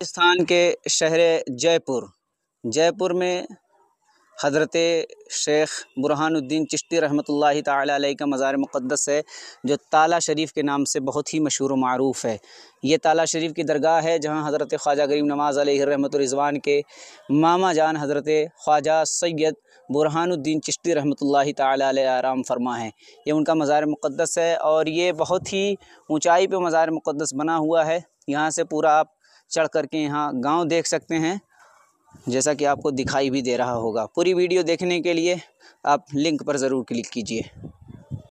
राजस्थान के शहर जयपुर जयपुर में हज़रत शेख बुरहानुद्दीन चिश्ती रहमत ला का मज़ार मुक़दस है जो ताला शरीफ के नाम से बहुत ही मशहूर मरूफ़ है ये ताला शरीफ की दरगाह है जहाँ हज़रत ख्वाजा गरीब नवाज़ रहमत रिजवान के मामा जान हज़रत ख्वाजा सैयद बुरहानुद्दीन चिश्ती रहमत ला आराम फरमा है ये उनका मज़ार मुक़दस है और ये बहुत ही ऊँचाई पर मज़ार मुक़दस बना हुआ है यहाँ से पूरा आप चढ़ करके यहाँ गांव देख सकते हैं जैसा कि आपको दिखाई भी दे रहा होगा पूरी वीडियो देखने के लिए आप लिंक पर ज़रूर क्लिक कीजिए